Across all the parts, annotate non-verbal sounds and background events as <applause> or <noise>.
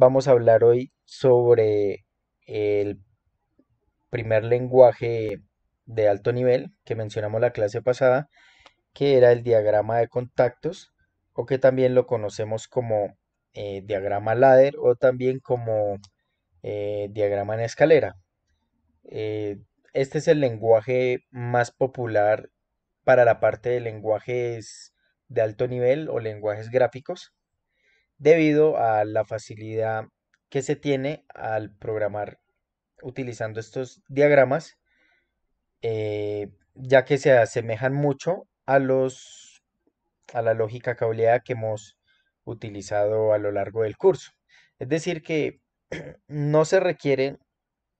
Vamos a hablar hoy sobre el primer lenguaje de alto nivel que mencionamos la clase pasada, que era el diagrama de contactos, o que también lo conocemos como eh, diagrama ladder o también como eh, diagrama en escalera. Eh, este es el lenguaje más popular para la parte de lenguajes de alto nivel o lenguajes gráficos debido a la facilidad que se tiene al programar utilizando estos diagramas, eh, ya que se asemejan mucho a, los, a la lógica cableada que hemos utilizado a lo largo del curso. Es decir, que <clears throat> no se requieren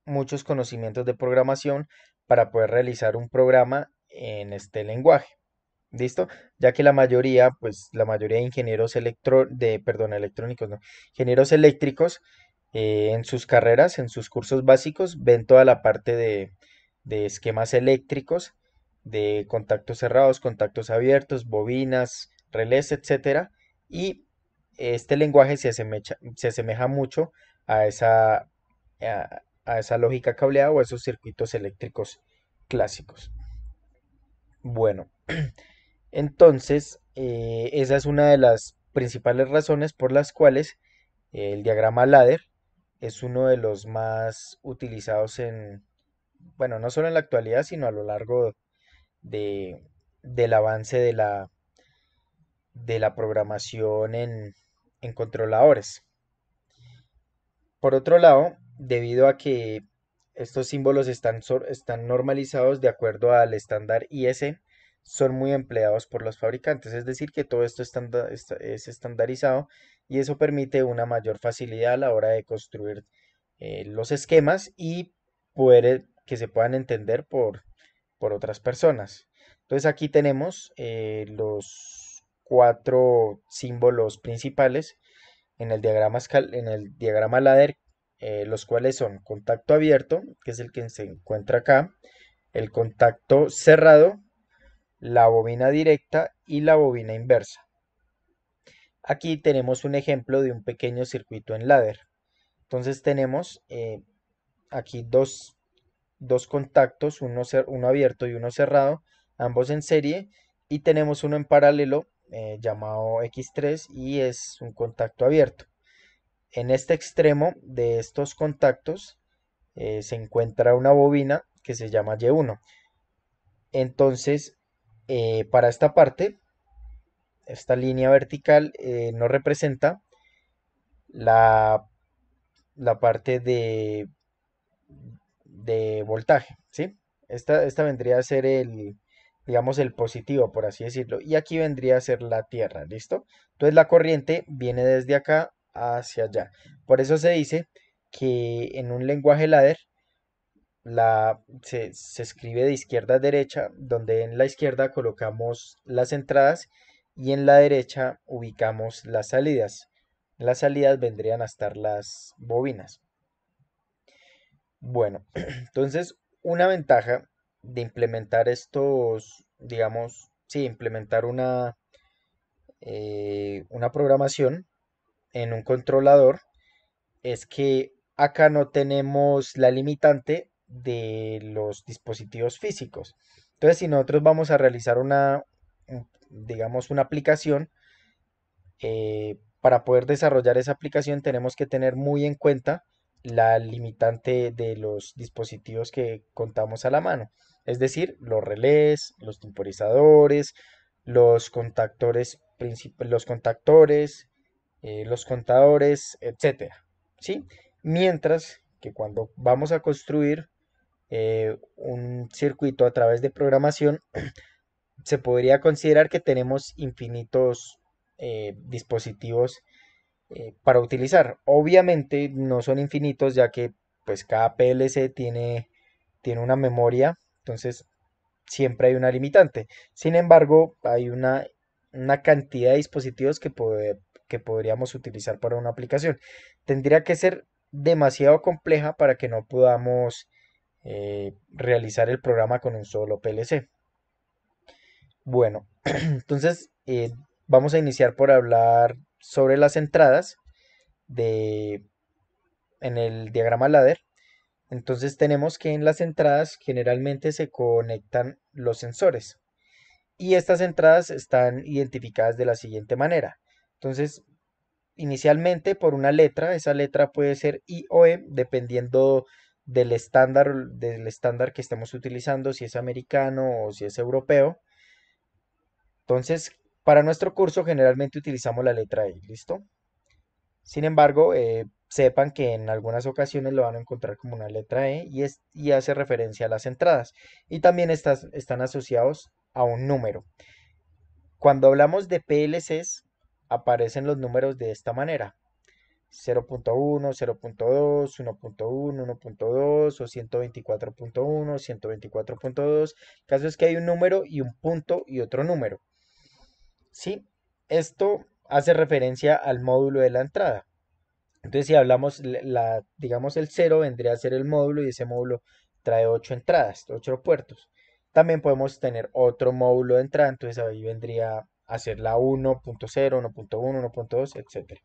muchos conocimientos de programación para poder realizar un programa en este lenguaje. ¿Listo? Ya que la mayoría, pues la mayoría de ingenieros electro perdón, electrónicos, no, ingenieros eléctricos eh, en sus carreras, en sus cursos básicos, ven toda la parte de, esquemas eléctricos, de contactos cerrados, contactos abiertos, bobinas, relés, etcétera, y este lenguaje se asemeja, se asemeja mucho a esa, a esa lógica cableada o a esos circuitos eléctricos clásicos. Bueno, <clears throat> Entonces, eh, esa es una de las principales razones por las cuales el diagrama ladder es uno de los más utilizados en, bueno, no solo en la actualidad, sino a lo largo de, del avance de la, de la programación en, en controladores. Por otro lado, debido a que estos símbolos están, están normalizados de acuerdo al estándar IS son muy empleados por los fabricantes, es decir, que todo esto es estandarizado y eso permite una mayor facilidad a la hora de construir eh, los esquemas y poder que se puedan entender por, por otras personas. Entonces aquí tenemos eh, los cuatro símbolos principales en el diagrama, en el diagrama ladder, eh, los cuales son contacto abierto, que es el que se encuentra acá, el contacto cerrado, la bobina directa y la bobina inversa. Aquí tenemos un ejemplo de un pequeño circuito en ladder. Entonces tenemos eh, aquí dos, dos contactos, uno, uno, abierto y uno cerrado, ambos en serie, y tenemos uno en paralelo eh, llamado X3 y es un contacto abierto. En este extremo de estos contactos eh, se encuentra una bobina que se llama Y1. Entonces eh, para esta parte, esta línea vertical eh, no representa la, la parte de, de voltaje, ¿sí? Esta, esta vendría a ser el, digamos, el positivo, por así decirlo. Y aquí vendría a ser la Tierra, ¿listo? Entonces la corriente viene desde acá hacia allá. Por eso se dice que en un lenguaje lader la, se, escribe de izquierda a derecha, donde en la izquierda colocamos las entradas y en la derecha ubicamos las salidas. Las salidas vendrían a estar las bobinas. Bueno, <clears throat> entonces una ventaja de implementar estos, digamos, sí, implementar una, eh, una programación en un controlador es que acá no tenemos la limitante de los dispositivos físicos. Entonces, si nosotros vamos a realizar una, digamos, una aplicación, eh, para poder desarrollar esa aplicación tenemos que tener muy en cuenta la limitante de los dispositivos que contamos a la mano, es decir, los relés, los temporizadores, los contactores, los contactores, eh, los contadores, etcétera, ¿sí? Mientras que cuando vamos a construir eh, un circuito a través de programación, <clears throat> se podría considerar que tenemos infinitos eh, dispositivos eh, para utilizar. Obviamente no son infinitos ya que pues cada PLC tiene, tiene una memoria, entonces siempre hay una limitante. Sin embargo, hay una, una cantidad de dispositivos que, puede, que podríamos utilizar para una aplicación. Tendría que ser demasiado compleja para que no podamos eh, realizar el programa con un solo PLC. Bueno, <clears throat> entonces eh, vamos a iniciar por hablar sobre las entradas de, en el diagrama ladder. Entonces tenemos que en las entradas generalmente se conectan los sensores. Y estas entradas están identificadas de la siguiente manera. Entonces, inicialmente por una letra, esa letra puede ser I o E, dependiendo del estándar, del estándar que estemos utilizando, si es americano o si es europeo. Entonces, para nuestro curso generalmente utilizamos la letra E, ¿listo? Sin embargo, eh, sepan que en algunas ocasiones lo van a encontrar como una letra E y, y hace referencia a las entradas. Y también estas, están asociados a un número. Cuando hablamos de PLCs, aparecen los números de esta manera. 0.1, 0.2, 1.1, 1.2 o 124.1, 124.2. Caso es que hay un número y un punto y otro número. ¿Sí? Esto hace referencia al módulo de la entrada. Entonces, si hablamos, la, digamos, el 0 vendría a ser el módulo y ese módulo trae 8 entradas, 8 puertos. También podemos tener otro módulo de entrada, entonces ahí vendría a ser la 1.0, 1.1, 1.2, etc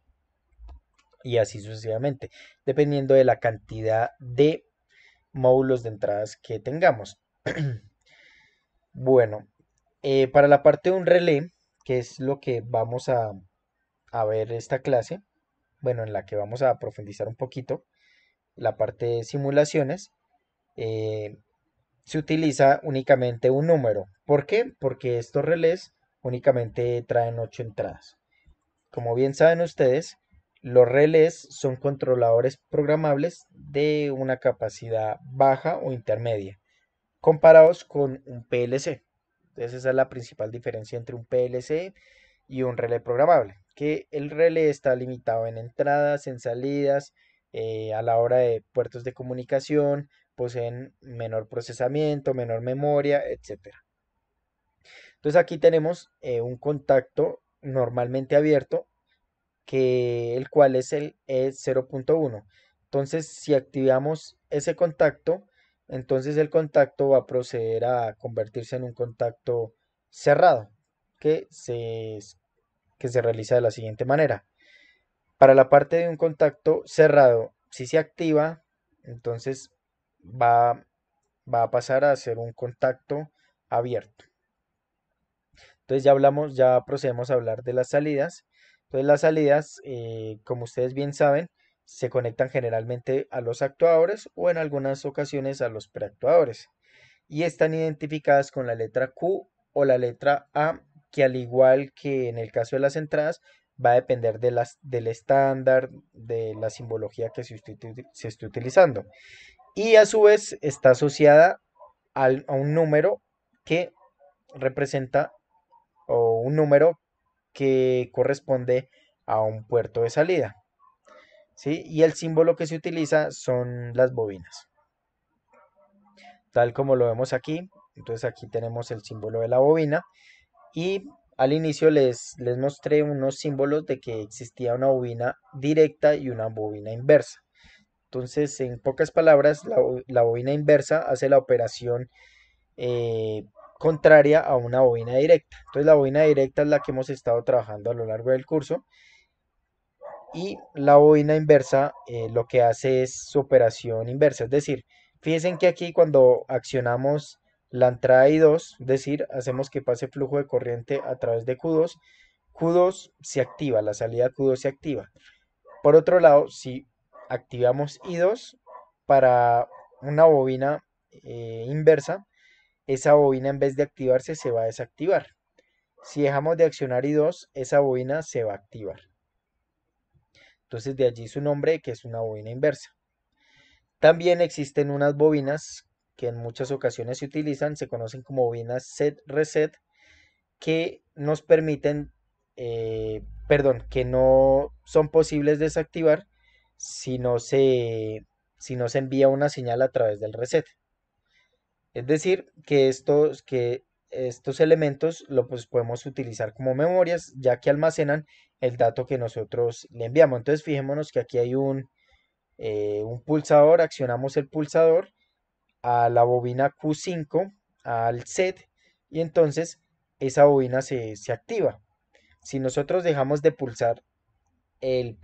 y así sucesivamente, dependiendo de la cantidad de módulos de entradas que tengamos. <clears throat> bueno, eh, para la parte de un relé, que es lo que vamos a, a ver esta clase, bueno, en la que vamos a profundizar un poquito, la parte de simulaciones, eh, se utiliza únicamente un número. ¿Por qué? Porque estos relés únicamente traen 8 entradas. Como bien saben ustedes, los relés son controladores programables de una capacidad baja o intermedia, comparados con un PLC. Entonces esa es la principal diferencia entre un PLC y un relé programable, que el relé está limitado en entradas, en salidas, eh, a la hora de puertos de comunicación, poseen menor procesamiento, menor memoria, etc. Entonces aquí tenemos eh, un contacto normalmente abierto que el cual es el E0.1. Entonces, si activamos ese contacto, entonces el contacto va a proceder a convertirse en un contacto cerrado, que se, que se realiza de la siguiente manera. Para la parte de un contacto cerrado, si se activa, entonces va, va a pasar a ser un contacto abierto. Entonces ya hablamos, ya procedemos a hablar de las salidas. Entonces las salidas, eh, como ustedes bien saben, se conectan generalmente a los actuadores o en algunas ocasiones a los preactuadores y están identificadas con la letra Q o la letra A que al igual que en el caso de las entradas va a depender de las, del estándar, de la simbología que se, se esté utilizando y a su vez está asociada a un número que representa o un número que corresponde a un puerto de salida. ¿sí? Y el símbolo que se utiliza son las bobinas. Tal como lo vemos aquí, entonces aquí tenemos el símbolo de la bobina y al inicio les, les mostré unos símbolos de que existía una bobina directa y una bobina inversa. Entonces, en pocas palabras, la, bobina inversa hace la operación eh, contraria a una bobina directa. Entonces la bobina directa es la que hemos estado trabajando a lo largo del curso y la bobina inversa eh, lo que hace es su operación inversa, es decir, fíjense que aquí cuando accionamos la entrada I2, es decir, hacemos que pase flujo de corriente a través de Q2, Q2 se activa, la salida Q2 se activa. Por otro lado, si activamos I2 para una bobina eh, inversa, esa bobina en vez de activarse se va a desactivar. Si dejamos de accionar I2, esa bobina se va a activar. Entonces de allí su nombre, que es una bobina inversa. También existen unas bobinas que en muchas ocasiones se utilizan, se conocen como bobinas set reset, que nos permiten, eh, perdón, que no son posibles desactivar si no, se, si no se envía una señal a través del reset. Es decir, que estos, que estos elementos los pues, podemos utilizar como memorias, ya que almacenan el dato que nosotros le enviamos. Entonces, fijémonos que aquí hay un, eh, un pulsador, accionamos el pulsador a la bobina Q5, al set, y entonces esa bobina se, activa. Si nosotros dejamos de pulsar el,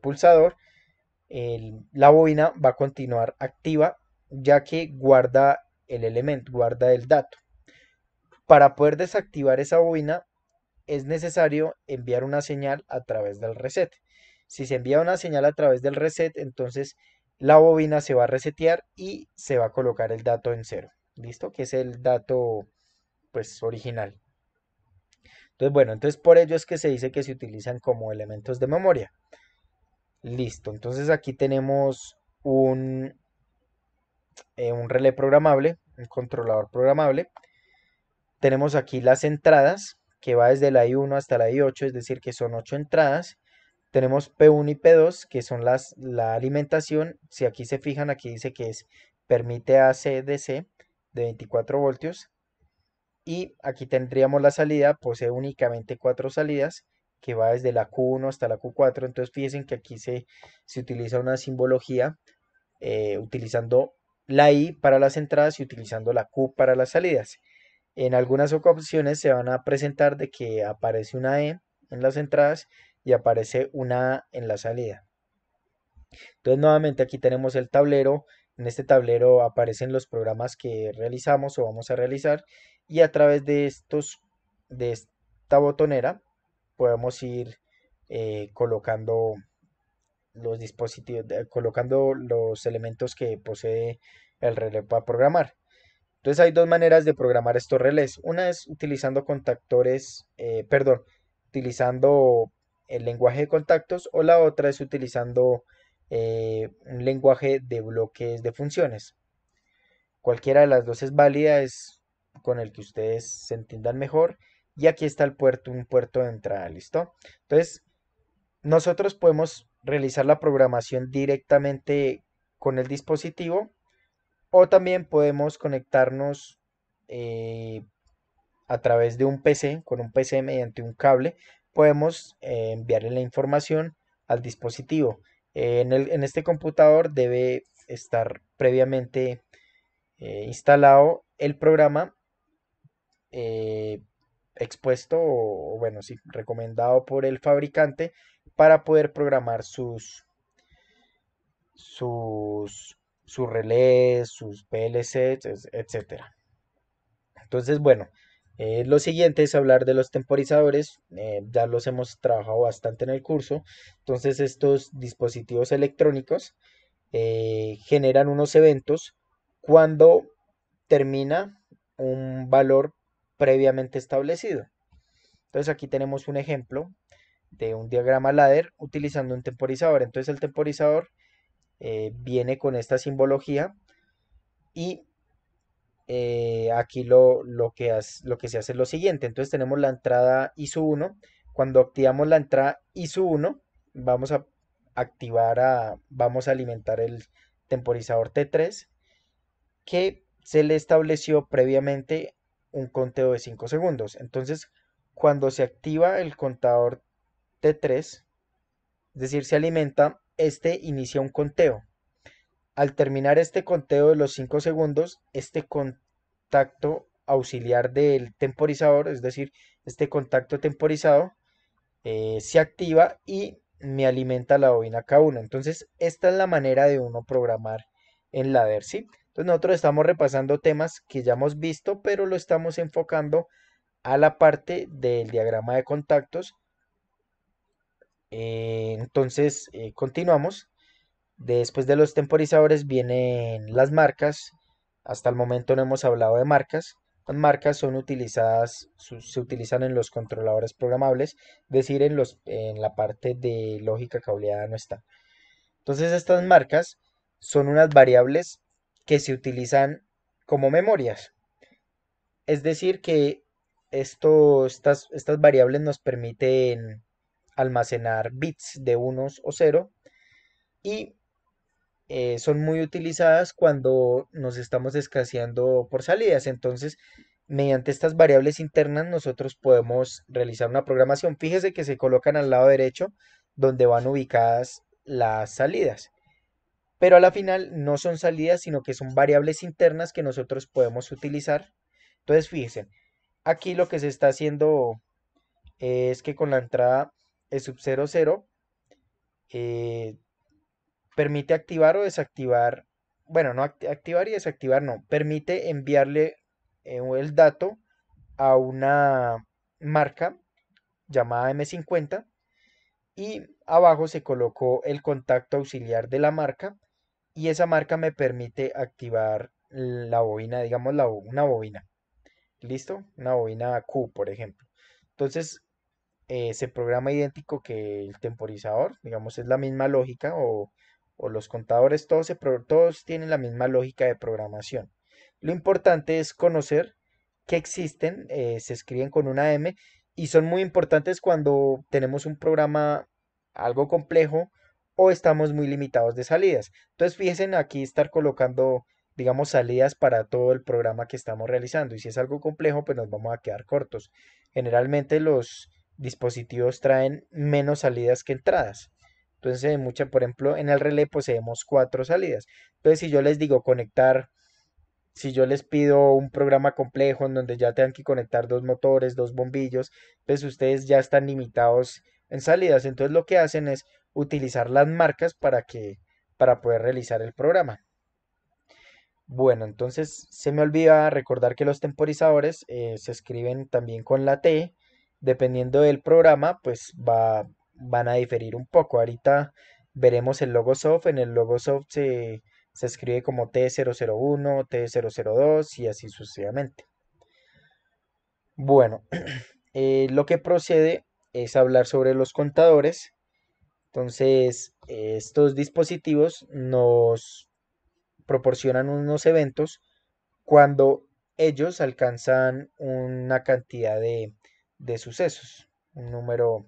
pulsador, la bobina va a continuar activa, ya que guarda el elemento, guarda el dato. Para poder desactivar esa bobina es necesario enviar una señal a través del reset. Si se envía una señal a través del reset, entonces la bobina se va a resetear y se va a colocar el dato en cero. ¿Listo? Que es el dato pues original. Entonces, bueno, entonces por ello es que se dice que se utilizan como elementos de memoria. Listo, entonces aquí tenemos un, eh, un relé programable, un controlador programable. Tenemos aquí las entradas, que va desde la I1 hasta la I8, es decir, que son 8 entradas. Tenemos P1 y P2, que son las, la alimentación. Si aquí se fijan, aquí dice que es permite ACDC de 24 voltios. Y aquí tendríamos la salida, posee únicamente 4 salidas, que va desde la Q1 hasta la Q4. Entonces fíjense que aquí se, se utiliza una simbología eh, utilizando la I para las entradas y utilizando la Q para las salidas. En algunas ocasiones se van a presentar de que aparece una E en las entradas y aparece una A en la salida. Entonces nuevamente aquí tenemos el tablero. En este tablero aparecen los programas que realizamos o vamos a realizar y a través de estos de esta botonera podemos ir eh, colocando los dispositivos, colocando los elementos que posee el relé para programar. Entonces hay dos maneras de programar estos relés. Una es utilizando contactores, eh, perdón, utilizando el lenguaje de contactos o la otra es utilizando eh, un lenguaje de bloques de funciones. Cualquiera de las dos es válida, es con el que ustedes se entiendan mejor. Y aquí está el puerto, un puerto de entrada, ¿listo? Entonces, nosotros podemos realizar la programación directamente con el dispositivo o también podemos conectarnos eh, a través de un PC, con un PC mediante un cable, podemos eh, enviarle la información al dispositivo. Eh, en, en, este computador debe estar previamente instalado el programa expuesto o, bueno, sí, recomendado por el fabricante para poder programar sus, sus, sus relés, sus PLC etc. Entonces, bueno, eh, lo siguiente es hablar de los temporizadores, eh, ya los hemos trabajado bastante en el curso, entonces estos dispositivos electrónicos eh, generan unos eventos cuando termina un valor previamente establecido. Entonces aquí tenemos un ejemplo de un diagrama ladder utilizando un temporizador. Entonces el temporizador eh, viene con esta simbología y eh, aquí lo, que lo que se hace es lo siguiente. Entonces tenemos la entrada su 1 Cuando activamos la entrada su 1 vamos a activar, a, vamos a alimentar el temporizador T3 que se le estableció previamente un conteo de 5 segundos. Entonces cuando se activa el contador T3, es decir, se alimenta, este inicia un conteo. Al terminar este conteo de los 5 segundos, este contacto auxiliar del temporizador, es decir, este contacto temporizado, eh, se activa y me alimenta la bobina K1. Entonces, esta es la manera de uno programar en ladder, ¿sí? Entonces, nosotros estamos repasando temas que ya hemos visto, pero lo estamos enfocando a la parte del diagrama de contactos eh, entonces, eh, continuamos. Después de los temporizadores vienen las marcas. Hasta el momento no hemos hablado de marcas. Las marcas son utilizadas, se utilizan en los controladores programables, es decir, en, los, en la parte de lógica cableada no está. Entonces estas marcas son unas variables que se utilizan como memorias. Es decir, que esto, estas, estas variables nos permiten almacenar bits de unos o cero y eh, son muy utilizadas cuando nos estamos escaseando por salidas. Entonces, mediante estas variables internas nosotros podemos realizar una programación. Fíjese que se colocan al lado derecho donde van ubicadas las salidas. Pero a la final no son salidas, sino que son variables internas que nosotros podemos utilizar. Entonces, fíjense, aquí lo que se está haciendo es que con la entrada es sub 00 permite activar o desactivar, bueno, no activar y desactivar, no, permite enviarle eh, el dato a una marca llamada M50 y abajo se colocó el contacto auxiliar de la marca y esa marca me permite activar la bobina, digamos la una bobina. ¿Listo? Una bobina Q, por ejemplo. Entonces, eh, se programa idéntico que el temporizador, digamos, es la misma lógica o, los contadores, todos, se, todos tienen la misma lógica de programación. Lo importante es conocer que existen, eh, se escriben con una M y son muy importantes cuando tenemos un programa algo complejo o estamos muy limitados de salidas. Entonces fíjense aquí estar colocando, digamos, salidas para todo el programa que estamos realizando y si es algo complejo, pues nos vamos a quedar cortos. Generalmente los, dispositivos traen menos salidas que entradas. Entonces, mucha, por ejemplo, en el relé poseemos pues, cuatro salidas. Entonces, si yo les digo conectar, si yo les pido un programa complejo en donde ya tengan que conectar dos motores, dos bombillos, pues ustedes ya están limitados en salidas. Entonces, lo que hacen es utilizar las marcas para que para poder realizar el programa. Bueno, entonces se me olvida recordar que los temporizadores eh, se escriben también con la T dependiendo del programa, pues va, van a diferir un poco. Ahorita veremos el logo soft. En el Logosoft se, se escribe como T001, T002 y así sucesivamente. Bueno, <clears throat> eh, lo que procede es hablar sobre los contadores. Entonces, estos dispositivos nos proporcionan unos eventos cuando ellos alcanzan una cantidad de, de sucesos, un número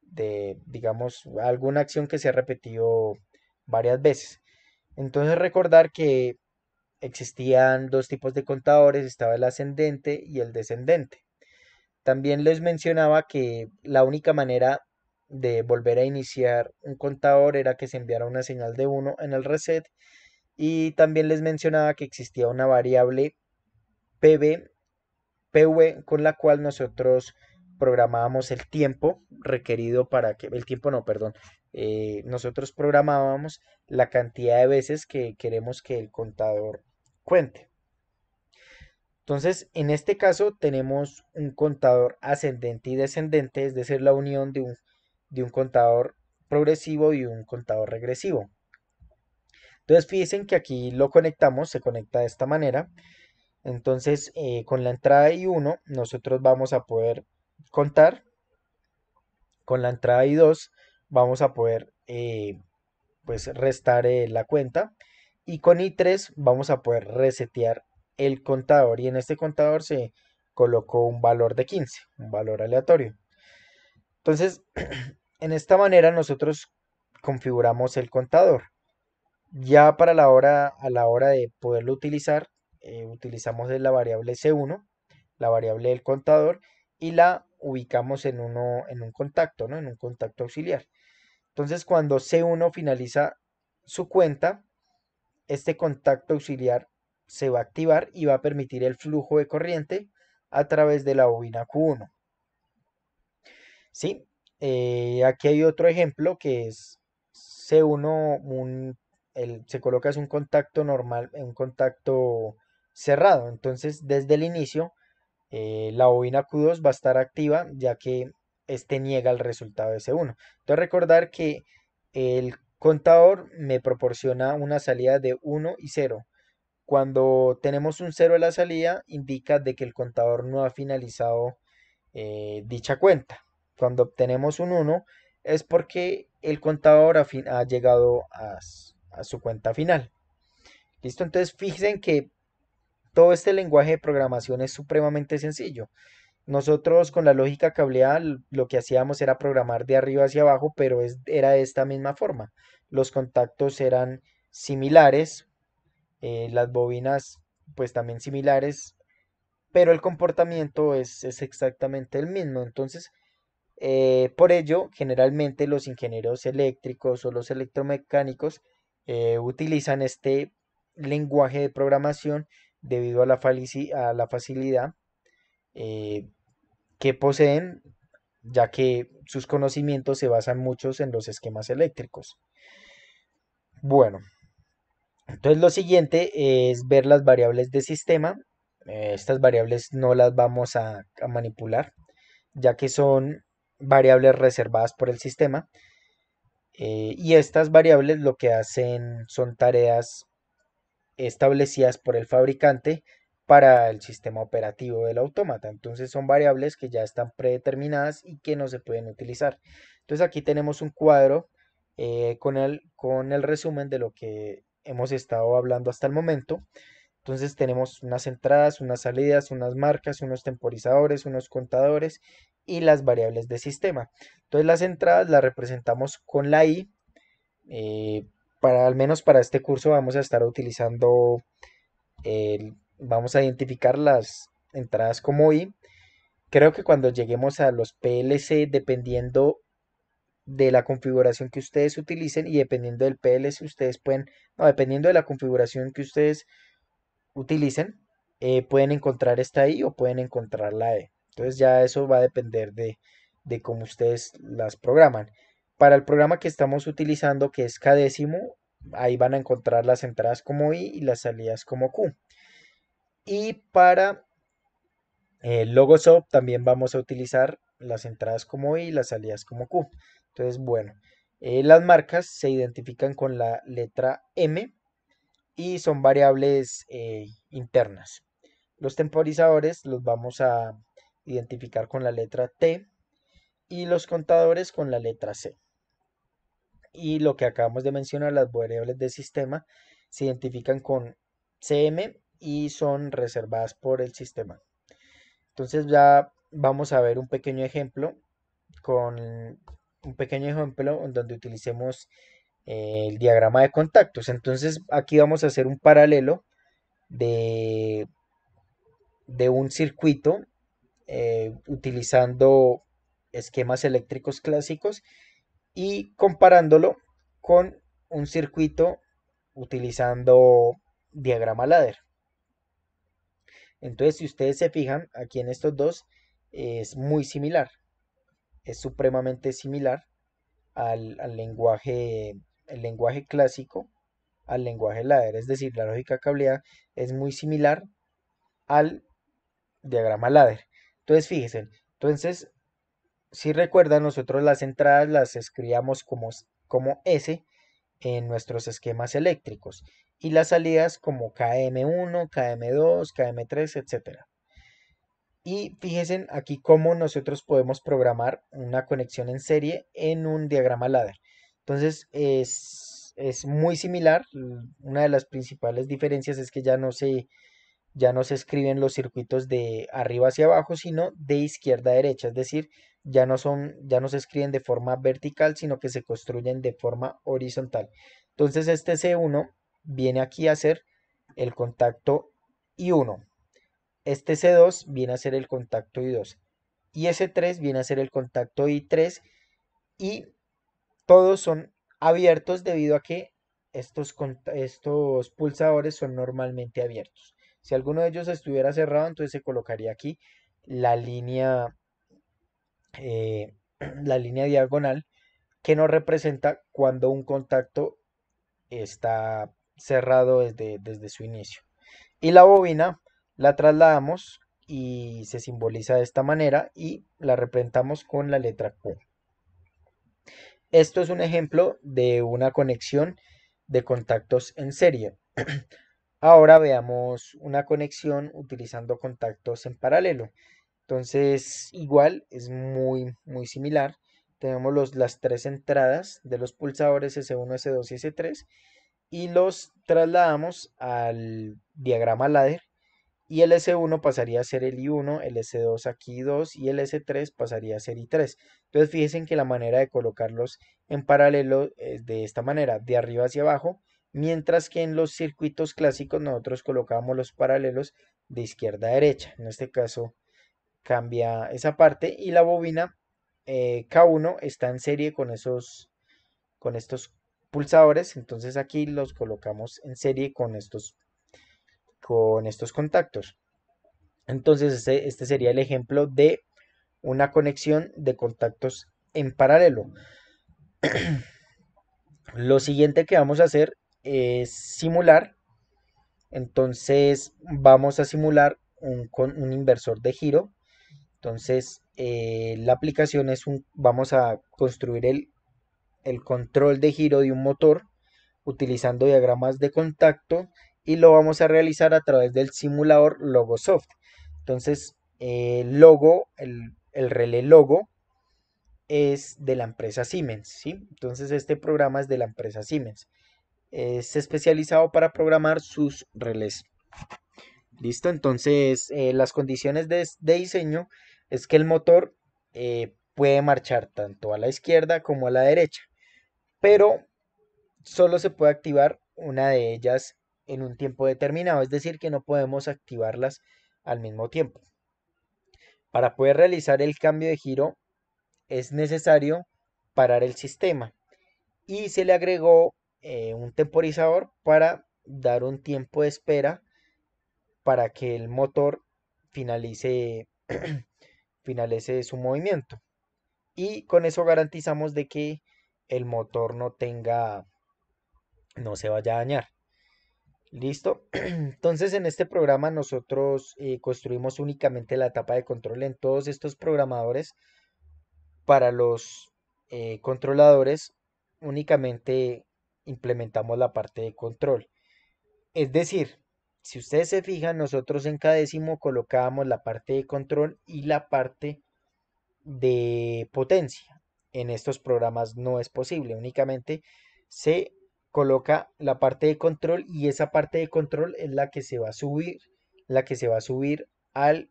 de, digamos, alguna acción que se ha repetido varias veces. Entonces recordar que existían dos tipos de contadores, estaba el ascendente y el descendente. También les mencionaba que la única manera de volver a iniciar un contador era que se enviara una señal de 1 en el reset y también les mencionaba que existía una variable pb PV con la cual nosotros programábamos el tiempo requerido para que, el tiempo no, perdón, eh, nosotros programábamos la cantidad de veces que queremos que el contador cuente. Entonces, en este caso tenemos un contador ascendente y descendente, es decir, la unión de un, de un contador progresivo y un contador regresivo. Entonces, fíjense que aquí lo conectamos, se conecta de esta manera. Entonces, eh, con la entrada I1, nosotros vamos a poder contar. Con la entrada I2, vamos a poder eh, pues restar eh, la cuenta. Y con I3, vamos a poder resetear el contador. Y en este contador se colocó un valor de 15, un valor aleatorio. Entonces, <clears throat> en esta manera nosotros configuramos el contador. Ya para la hora, a la hora de poderlo utilizar, eh, utilizamos la variable C1, la variable del contador, y la ubicamos en, uno, en un contacto, ¿no? en un contacto auxiliar. Entonces, cuando C1 finaliza su cuenta, este contacto auxiliar se va a activar y va a permitir el flujo de corriente a través de la bobina Q1. ¿Sí? Eh, aquí hay otro ejemplo que es C1, se coloca es un contacto normal, un contacto cerrado. Entonces, desde el inicio, eh, la bobina Q2 va a estar activa ya que este niega el resultado de S1. Entonces, recordar que el contador me proporciona una salida de 1 y 0. Cuando tenemos un 0 en la salida, indica de que el contador no ha finalizado eh, dicha cuenta. Cuando obtenemos un 1, es porque el contador ha, llegado a, a su cuenta final. Listo, entonces fíjense que todo este lenguaje de programación es supremamente sencillo. Nosotros con la lógica cableada lo que hacíamos era programar de arriba hacia abajo, pero era de esta misma forma. Los contactos eran similares, eh, las bobinas pues también similares, pero el comportamiento es, exactamente el mismo. Entonces, eh, por ello, generalmente los ingenieros eléctricos o los electromecánicos eh, utilizan este lenguaje de programación debido a la, facilidad eh, que poseen, ya que sus conocimientos se basan muchos en los esquemas eléctricos. Bueno, entonces lo siguiente es ver las variables de sistema. Eh, estas variables no las vamos a, manipular, ya que son variables reservadas por el sistema. Eh, y estas variables lo que hacen son tareas establecidas por el fabricante para el sistema operativo del autómata. Entonces son variables que ya están predeterminadas y que no se pueden utilizar. Entonces aquí tenemos un cuadro eh, con, el, con el resumen de lo que hemos estado hablando hasta el momento. Entonces tenemos unas entradas, unas salidas, unas marcas, unos temporizadores, unos contadores y las variables de sistema. Entonces las entradas las representamos con la I, eh, para al menos para este curso vamos a estar utilizando, vamos a identificar las entradas como I. Creo que cuando lleguemos a los PLC, dependiendo de la configuración que ustedes utilicen y dependiendo del PLC, ustedes pueden, no, dependiendo de la configuración que ustedes utilicen, eh, pueden encontrar esta I o pueden encontrar la E. Entonces ya eso va a depender de, de cómo ustedes las programan. Para el programa que estamos utilizando, que es K ahí van a encontrar las entradas como I y las salidas como Q. Y para eh, Logosoft también vamos a utilizar las entradas como I y las salidas como Q. Entonces, bueno, eh, las marcas se identifican con la letra M y son variables eh, internas. Los temporizadores los vamos a identificar con la letra T y los contadores con la letra C y lo que acabamos de mencionar, las variables de sistema, se identifican con CM y son reservadas por el sistema. Entonces ya vamos a ver un pequeño ejemplo con un pequeño ejemplo en donde utilicemos eh, el diagrama de contactos. Entonces aquí vamos a hacer un paralelo de, de un circuito eh, utilizando esquemas eléctricos clásicos y comparándolo con un circuito utilizando diagrama ladder. Entonces, si ustedes se fijan, aquí en estos dos es muy similar, es supremamente similar al, lenguaje, el lenguaje clásico, al lenguaje ladder, es decir, la lógica cableada es muy similar al diagrama ladder. Entonces, fíjense, entonces si recuerdan, nosotros las entradas las escribíamos como, como S en nuestros esquemas eléctricos y las salidas como KM1, KM2, KM3, etc. Y fíjense aquí cómo nosotros podemos programar una conexión en serie en un diagrama ladder. Entonces es, es muy similar. Una de las principales diferencias es que ya no se ya no se escriben los circuitos de arriba hacia abajo, sino de izquierda a derecha, es decir, ya no son, ya no se escriben de forma vertical, sino que se construyen de forma horizontal. Entonces este C1 viene aquí a ser el contacto I1. Este C2 viene a ser el contacto I2. Y ese 3 viene a ser el contacto I3. Y todos son abiertos debido a que estos, estos pulsadores son normalmente abiertos. Si alguno de ellos estuviera cerrado, entonces se colocaría aquí la línea eh, <clears throat> la línea diagonal que nos representa cuando un contacto está cerrado desde, desde su inicio. Y la bobina la trasladamos y se simboliza de esta manera y la representamos con la letra Q. Esto es un ejemplo de una conexión de contactos en serie. <clears throat> Ahora veamos una conexión utilizando contactos en paralelo. Entonces, igual, es muy, muy similar. Tenemos los, las tres entradas de los pulsadores S1, S2 y S3 y los trasladamos al diagrama ladder y el S1 pasaría a ser el I1, el S2 aquí 2 y el S3 pasaría a ser I3. Entonces fíjense que la manera de colocarlos en paralelo es de esta manera, de arriba hacia abajo, mientras que en los circuitos clásicos nosotros colocamos los paralelos de izquierda a derecha. En este caso cambia esa parte y la bobina eh, K1 está en serie con esos con estos pulsadores entonces aquí los colocamos en serie con estos con estos contactos entonces este, sería el ejemplo de una conexión de contactos en paralelo <clears throat> lo siguiente que vamos a hacer es simular entonces vamos a simular un, con un inversor de giro entonces, eh, la aplicación es un, vamos a construir el, control de giro de un motor utilizando diagramas de contacto y lo vamos a realizar a través del simulador Logosoft. Entonces, eh, el logo, el, relé logo es de la empresa Siemens, ¿sí? Entonces, este programa es de la empresa Siemens. Es especializado para programar sus relés. Listo, entonces eh, las condiciones de diseño es que el motor eh, puede marchar tanto a la izquierda como a la derecha, pero solo se puede activar una de ellas en un tiempo determinado, es decir, que no podemos activarlas al mismo tiempo. Para poder realizar el cambio de giro es necesario parar el sistema y se le agregó eh, un temporizador para dar un tiempo de espera para que el motor finalice <clears throat> finalice su movimiento. Y con eso garantizamos de que el motor no tenga, no se vaya a dañar. Listo. <clears throat> Entonces en este programa nosotros eh, construimos únicamente la etapa de control en todos estos programadores. Para los eh, controladores únicamente implementamos la parte de control. Es decir, si ustedes se fijan, nosotros en cada décimo colocábamos la parte de control y la parte de potencia. En estos programas no es posible, únicamente se coloca la parte de control y esa parte de control es la que se va a subir, la que se va a subir al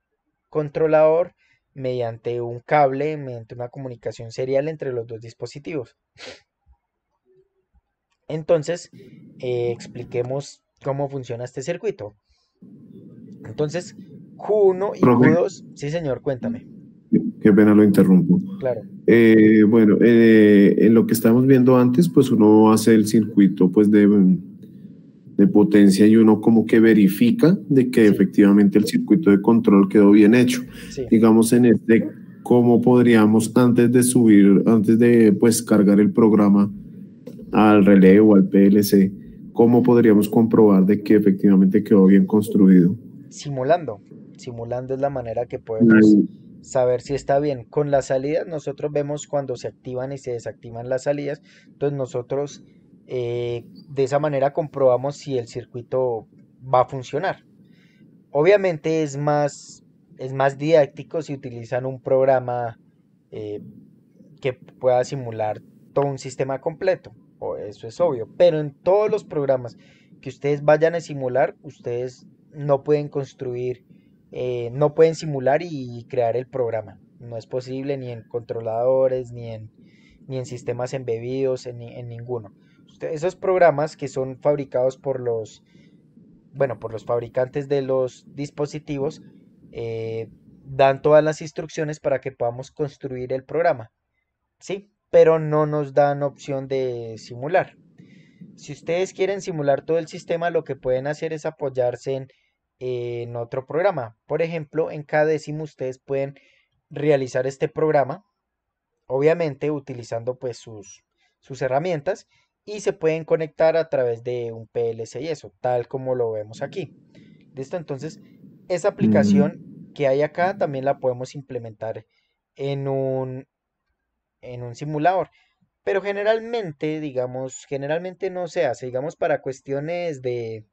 controlador mediante un cable, mediante una comunicación serial entre los dos dispositivos. Entonces, eh, expliquemos cómo funciona este circuito. Entonces, Q1 y Q2, sí señor, cuéntame. Qué pena lo interrumpo. Eh, bueno, eh, en lo que estamos viendo antes, pues uno hace el circuito pues de, potencia y uno como que verifica de que efectivamente el circuito de control quedó bien hecho. Digamos en este, cómo podríamos antes de subir, antes de pues cargar el programa al relé o al PLC, ¿cómo podríamos comprobar de que efectivamente quedó bien construido? Simulando, simulando es la manera que mm. podemos saber si está bien. Con las salidas nosotros vemos cuando se activan y se desactivan las salidas, entonces nosotros eh, de esa manera comprobamos si el circuito va a funcionar. Obviamente es más, es más didáctico si utilizan un programa eh, que pueda simular todo un sistema completo eso es obvio, pero en todos los programas que ustedes vayan a simular, ustedes no pueden construir, eh, no pueden simular y crear el programa. No es posible ni en controladores, ni en, ni en sistemas embebidos, en, ninguno. esos programas que son fabricados por los, bueno, por los fabricantes de los dispositivos, eh, dan todas las instrucciones para que podamos construir el programa. ¿Sí? pero no nos dan opción de simular. Si ustedes quieren simular todo el sistema, lo que pueden hacer es apoyarse en, otro programa. Por ejemplo, en décimo ustedes pueden realizar este programa, obviamente utilizando pues sus, sus herramientas y se pueden conectar a través de un PLC y eso, tal como lo vemos aquí. ¿Listo? Entonces, esa aplicación que hay acá también la podemos implementar en un, en un simulador. Pero generalmente, digamos, generalmente no se hace, digamos, para cuestiones de,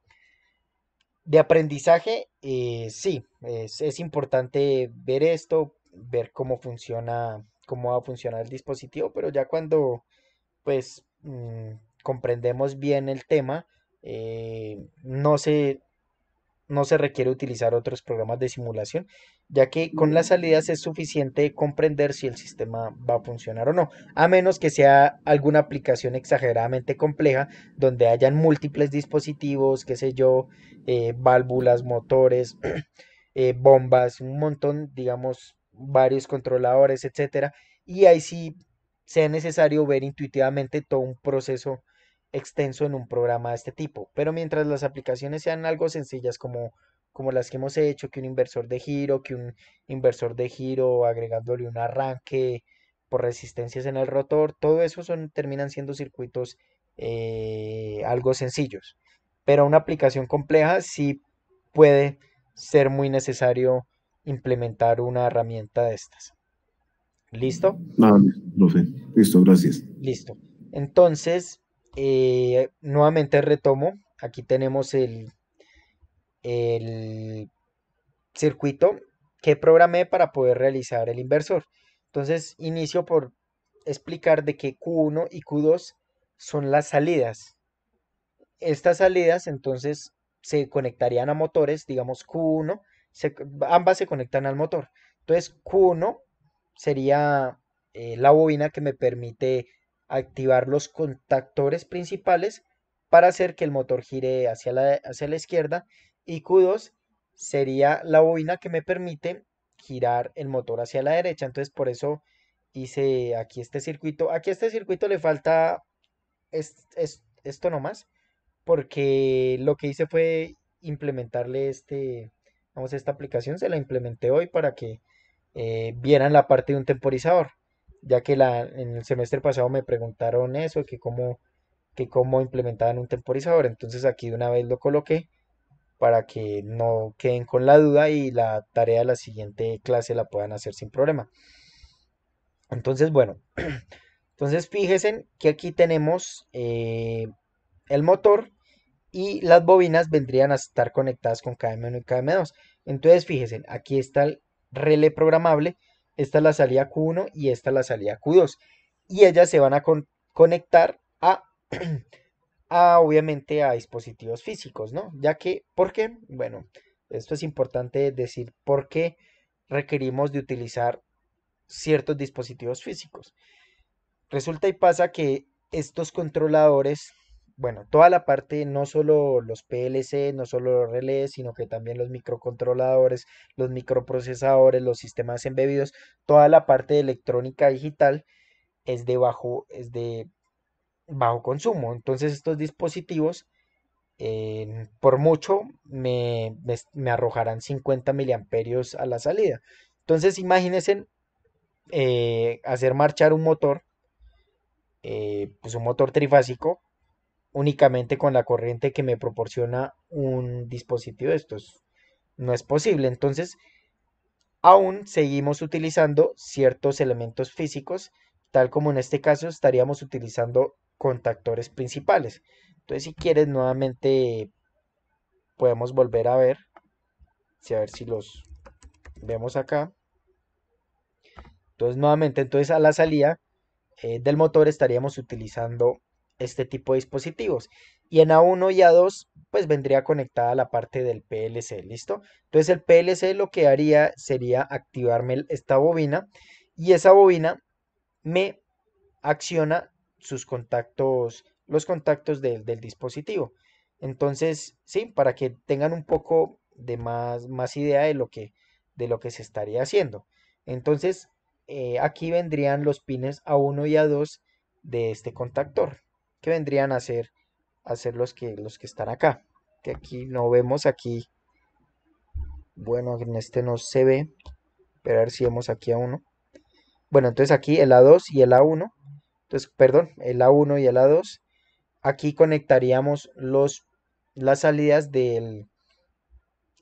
de aprendizaje, eh, sí, es, importante ver esto, ver cómo funciona, cómo va a funcionar el dispositivo, pero ya cuando, pues, mm, comprendemos bien el tema, eh, no se, no se requiere utilizar otros programas de simulación, ya que con las mm. salidas es suficiente comprender si el sistema va a funcionar o no, a menos que sea alguna aplicación exageradamente compleja donde hayan múltiples dispositivos, qué sé yo, eh, válvulas, motores, <clears throat> eh, bombas, un montón, digamos, varios controladores, etcétera, y ahí sí sea necesario ver intuitivamente todo un proceso extenso en un programa de este tipo. Pero mientras las aplicaciones sean algo sencillas como como las que hemos hecho, que un inversor de giro, que un inversor de giro agregándole un arranque por resistencias en el rotor, todo eso son, terminan siendo circuitos eh, algo sencillos. Pero una aplicación compleja sí puede ser muy necesario implementar una herramienta de estas. ¿Listo? no ah, sé. Listo, gracias. Listo. Entonces, eh, nuevamente retomo. Aquí tenemos el el circuito que programé para poder realizar el inversor. Entonces inicio por explicar de que Q1 y Q2 son las salidas. Estas salidas entonces se conectarían a motores, digamos Q1, ambas se conectan al motor. Entonces Q1 sería eh, la bobina que me permite activar los contactores principales para hacer que el motor gire hacia hacia la izquierda y Q2 sería la bobina que me permite girar el motor hacia la derecha. Entonces por eso hice aquí este circuito. Aquí a este circuito le falta esto nomás. Porque lo que hice fue implementarle este, vamos, esta aplicación se la implementé hoy para que eh, vieran la parte de un temporizador. Ya que la, en el semestre pasado me preguntaron eso, que cómo, que cómo implementaban un temporizador. Entonces aquí de una vez lo coloqué para que no queden con la duda y la tarea de la siguiente clase la puedan hacer sin problema. Entonces, bueno, <clears throat> entonces fíjense que aquí tenemos eh, el motor y las bobinas vendrían a estar conectadas con KM1 y KM2. Entonces, fíjense, aquí está el relé programable, esta es la salida Q1 y esta es la salida Q2. Y ellas se van a conectar a <clears throat> obviamente a dispositivos físicos, ¿no? Ya que, ¿por qué? Bueno, esto es importante decir por qué requerimos de utilizar ciertos dispositivos físicos. Resulta y pasa que estos controladores, bueno, toda la parte, no solo los PLC, no solo los relés, sino que también los microcontroladores, los microprocesadores, los sistemas embebidos, toda la parte electrónica digital es de bajo, es de bajo consumo. Entonces estos dispositivos por mucho me, arrojarán 50 miliamperios a la salida. Entonces imagínense eh, hacer marchar un motor, eh, pues un motor trifásico, únicamente con la corriente que me proporciona un dispositivo de estos. No es posible. Entonces aún seguimos utilizando ciertos elementos físicos, tal como en este caso estaríamos utilizando contactores principales. Entonces, si quieres, nuevamente podemos volver a ver. Si a ver si los vemos acá. Entonces, nuevamente, entonces a la salida eh, del motor estaríamos utilizando este tipo de dispositivos. Y en A1 y A2, pues vendría conectada la parte del PLC, ¿listo? Entonces el PLC lo que haría sería activarme esta bobina y esa bobina me acciona sus contactos, los contactos del dispositivo. Entonces, sí, para que tengan un poco de más, más idea de lo, que, de lo que se estaría haciendo. Entonces, eh, aquí vendrían los pines A1 y A2 de este contactor, que vendrían a ser, a los, que, los que están acá, que aquí no vemos aquí. Bueno, en este no se ve, pero a ver si vemos aquí a uno. Bueno, entonces aquí el A2 y el A1 entonces, perdón, el A1 y el A2. Aquí conectaríamos los, las salidas del,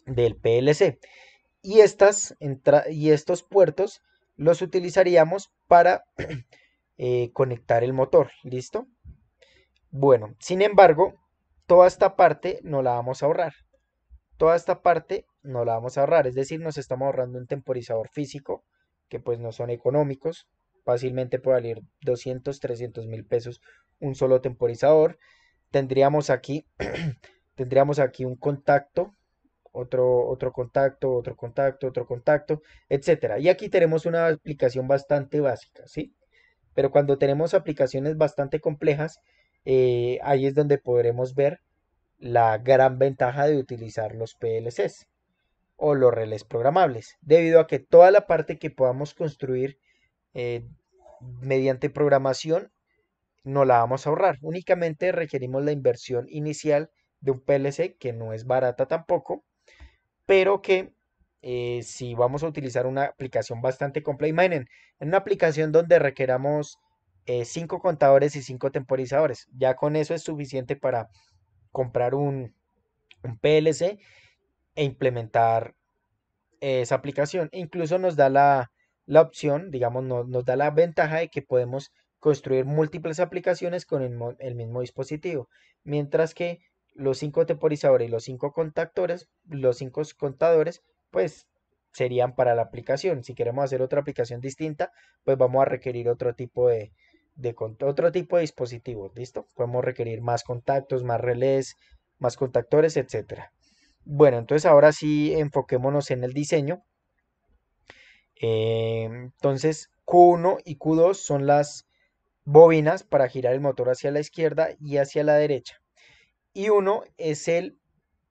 del PLC. Y, estas y estos puertos los utilizaríamos para <clears throat> eh, conectar el motor. ¿Listo? Bueno, sin embargo, toda esta parte no la vamos a ahorrar. Toda esta parte no la vamos a ahorrar. Es decir, nos estamos ahorrando un temporizador físico, que pues no son económicos, fácilmente puede valer 200, 300 mil pesos un solo temporizador. Tendríamos aquí, <clears throat> tendríamos aquí un contacto, otro, otro contacto, otro contacto, otro contacto, etcétera. Y aquí tenemos una aplicación bastante básica, ¿sí? Pero cuando tenemos aplicaciones bastante complejas, eh, ahí es donde podremos ver la gran ventaja de utilizar los PLCs o los relés programables, debido a que toda la parte que podamos construir eh, mediante programación no la vamos a ahorrar. Únicamente requerimos la inversión inicial de un PLC que no es barata tampoco, pero que eh, si vamos a utilizar una aplicación bastante compleja, imaginen, en una aplicación donde requeramos 5 eh, contadores y cinco temporizadores, ya con eso es suficiente para comprar un, PLC e implementar esa aplicación. E incluso nos da la, la opción, digamos, nos da la ventaja de que podemos construir múltiples aplicaciones con el, mismo dispositivo, mientras que los cinco temporizadores y los cinco contactores, los cinco contadores, pues serían para la aplicación. Si queremos hacer otra aplicación distinta, pues vamos a requerir otro tipo de, otro tipo de dispositivos, ¿listo? Podemos requerir más contactos, más relés, más contactores, etcétera. Bueno, entonces ahora sí enfoquémonos en el diseño. Eh, entonces, Q1 y Q2 son las bobinas para girar el motor hacia la izquierda y hacia la derecha. Y 1 es el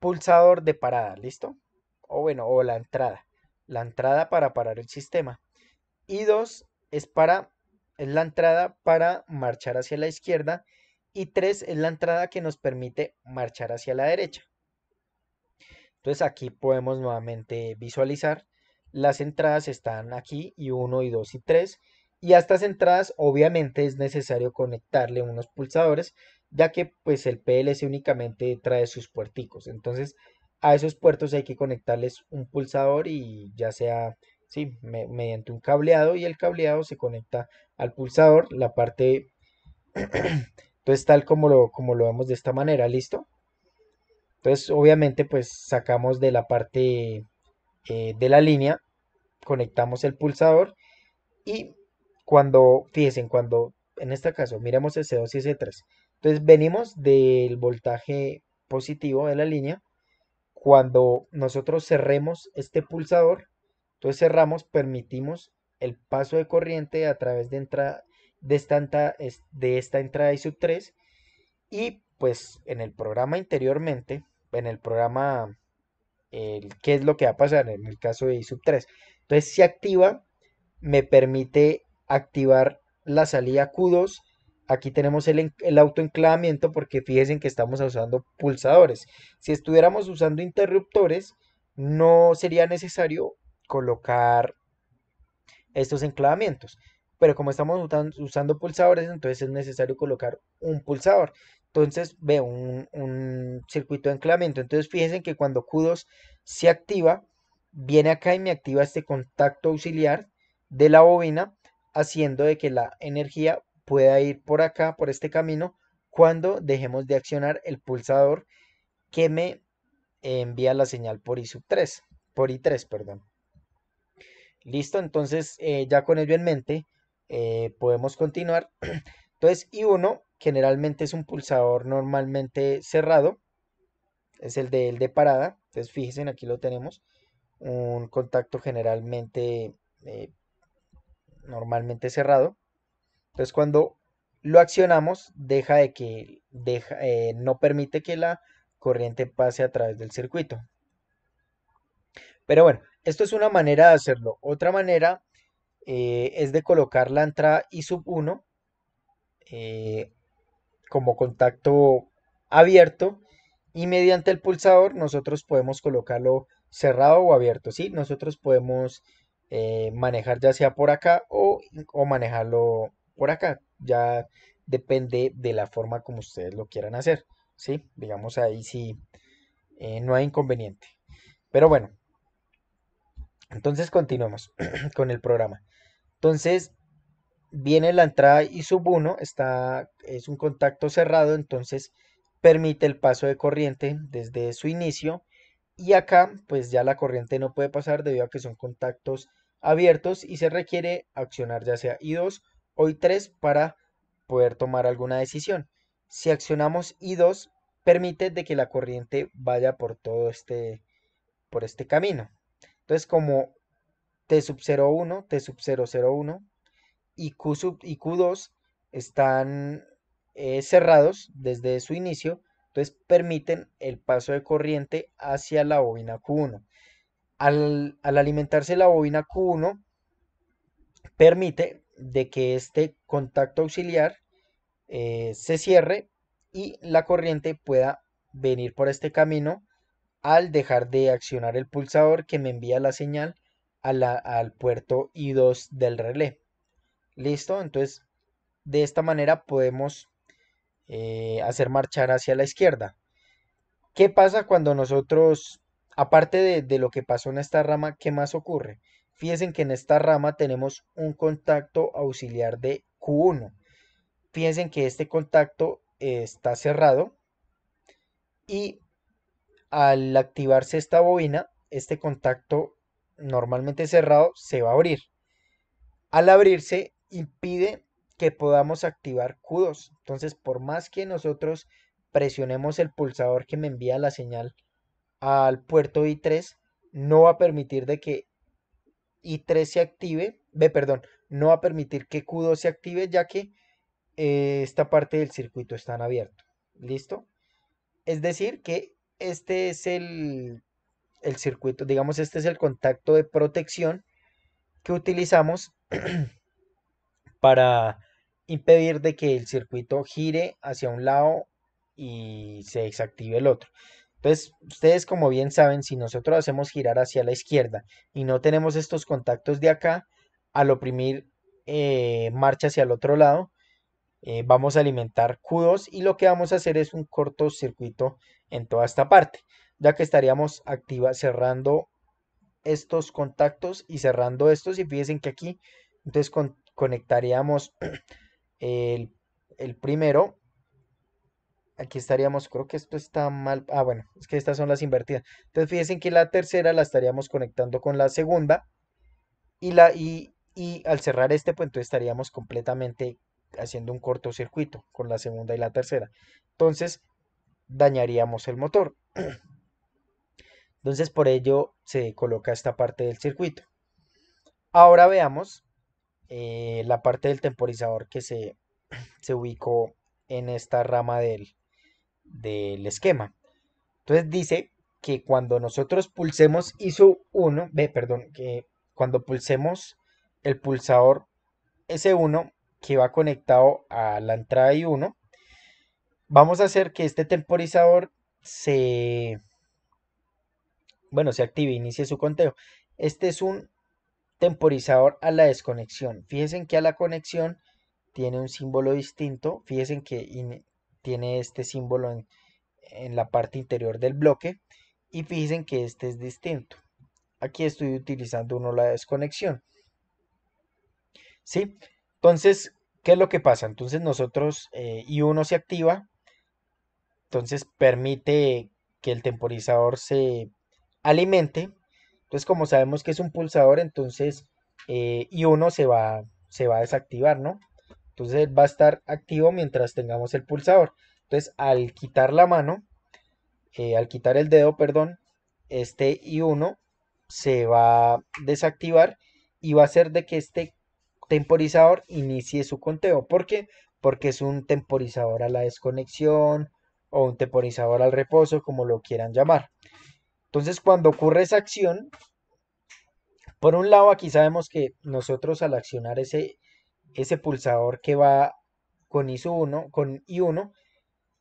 pulsador de parada, ¿listo? O bueno, o la entrada. La entrada para parar el sistema. Y 2 es para es la entrada para marchar hacia la izquierda y 3 es la entrada que nos permite marchar hacia la derecha. Entonces aquí podemos nuevamente visualizar las entradas están aquí y 1 y 2 y 3 y a estas entradas obviamente es necesario conectarle unos pulsadores ya que pues el PLC únicamente trae sus puerticos entonces a esos puertos hay que conectarles un pulsador y ya sea sí, mediante un cableado y el cableado se conecta al pulsador la parte entonces <clears throat> pues, tal como lo, como lo vemos de esta manera listo entonces obviamente pues sacamos de la parte eh, de la línea, conectamos el pulsador y cuando, fíjense, cuando en este caso miremos s 2 y C3, entonces venimos del voltaje positivo de la línea, cuando nosotros cerremos este pulsador, entonces cerramos, permitimos el paso de corriente a través de, entrada, de, esta, de esta entrada y sub 3 y pues en el programa interiormente, en el programa qué es lo que va a pasar en el caso de I sub 3. Entonces, si activa, me permite activar la salida Q2. Aquí tenemos el, el autoenclavamiento porque fíjense que estamos usando pulsadores. Si estuviéramos usando interruptores, no sería necesario colocar estos enclavamientos. Pero como estamos usando pulsadores, entonces es necesario colocar un pulsador. Entonces veo un, circuito de anclamiento. Entonces fíjense que cuando Q2 se activa, viene acá y me activa este contacto auxiliar de la bobina, haciendo de que la energía pueda ir por acá, por este camino, cuando dejemos de accionar el pulsador que me envía la señal por I3, por I3, perdón. Listo, entonces eh, ya con ello en mente eh, podemos continuar. <clears throat> Entonces, I1 generalmente es un pulsador normalmente cerrado, es el de, de parada, entonces fíjense, aquí lo tenemos, un contacto generalmente eh, normalmente cerrado. Entonces, cuando lo accionamos, deja de que deja, eh, no permite que la corriente pase a través del circuito. Pero bueno, esto es una manera de hacerlo. Otra manera eh, es de colocar la entrada I sub 1 eh, como contacto abierto y mediante el pulsador nosotros podemos colocarlo cerrado o abierto, Si Nosotros podemos eh, manejar ya sea por acá o, manejarlo por acá, ya depende de la forma como ustedes lo quieran hacer, ¿sí? Digamos ahí si eh, no hay inconveniente. Pero bueno, entonces continuamos <clears throat> con el programa. Entonces, viene la entrada y sub 1 está, es un contacto cerrado, entonces permite el paso de corriente desde su inicio y acá pues ya la corriente no puede pasar debido a que son contactos abiertos y se requiere accionar ya sea I2 o I3 para poder tomar alguna decisión. Si accionamos I2 permite de que la corriente vaya por todo este por este camino. Entonces como T sub 01, T sub 001, y Q 2 están eh, cerrados desde su inicio, entonces permiten el paso de corriente hacia la bobina Q1. Al, alimentarse la bobina Q1, permite de que este contacto auxiliar eh, se cierre y la corriente pueda venir por este camino al dejar de accionar el pulsador que me envía la señal al puerto I2 del relé. Listo, entonces de esta manera podemos eh, hacer marchar hacia la izquierda. ¿Qué pasa cuando nosotros, aparte de, de lo que pasó en esta rama, qué más ocurre? Fíjense que en esta rama tenemos un contacto auxiliar de Q1. Fíjense que este contacto está cerrado y al activarse esta bobina, este contacto normalmente cerrado se va a abrir. Al abrirse, impide que podamos activar Q2. Entonces, por más que nosotros presionemos el pulsador que me envía la señal al puerto I3, no va a permitir de que I3 se active, ve, perdón, no va a permitir que Q2 se active ya que eh, esta parte del circuito está en abierto. ¿Listo? Es decir, que este es el, el circuito, digamos, este es el contacto de protección que utilizamos <clears throat> para impedir de que el circuito gire hacia un lado y se desactive el otro. Entonces, ustedes como bien saben, si nosotros hacemos girar hacia la izquierda y no tenemos estos contactos de acá, al oprimir eh, marcha hacia el otro lado, eh, vamos a alimentar Q2 y lo que vamos a hacer es un cortocircuito en toda esta parte, ya que estaríamos activa cerrando estos contactos y cerrando estos y fíjense que aquí entonces con, conectaríamos <clears throat> el, primero aquí estaríamos, creo que esto está mal, ah bueno, es que estas son las invertidas, entonces fíjense que la tercera la estaríamos conectando con la segunda y, la, y, y al cerrar este pues estaríamos completamente haciendo un cortocircuito con la segunda y la tercera, entonces dañaríamos el motor, <clears throat> entonces por ello se coloca esta parte del circuito. Ahora veamos eh, la parte del temporizador que se, <clears throat> se ubicó en esta rama del, del esquema. Entonces dice que cuando nosotros pulsemos ISO 1, ve, perdón, que cuando pulsemos el pulsador S1 que va conectado a la entrada I1, vamos a hacer que este temporizador se, bueno, se active, inicie su conteo. Este es un temporizador a la desconexión. Fíjense que a la conexión tiene un símbolo distinto. Fíjense que tiene este símbolo en, la parte interior del bloque. Y fíjense que este es distinto. Aquí estoy utilizando uno la desconexión. ¿Sí? Entonces, ¿qué es lo que pasa? Entonces nosotros eh, y uno se activa. Entonces permite que el temporizador se alimente entonces, como sabemos que es un pulsador, entonces I1 eh, se va, se va a desactivar, ¿no? Entonces va a estar activo mientras tengamos el pulsador. Entonces, al quitar la mano, eh, al quitar el dedo, perdón, este I1 se va a desactivar y va a hacer de que este temporizador inicie su conteo. ¿Por qué? Porque es un temporizador a la desconexión o un temporizador al reposo, como lo quieran llamar. Entonces, cuando ocurre esa acción, por un lado, aquí sabemos que nosotros al accionar ese, ese pulsador que va con 1, con I1,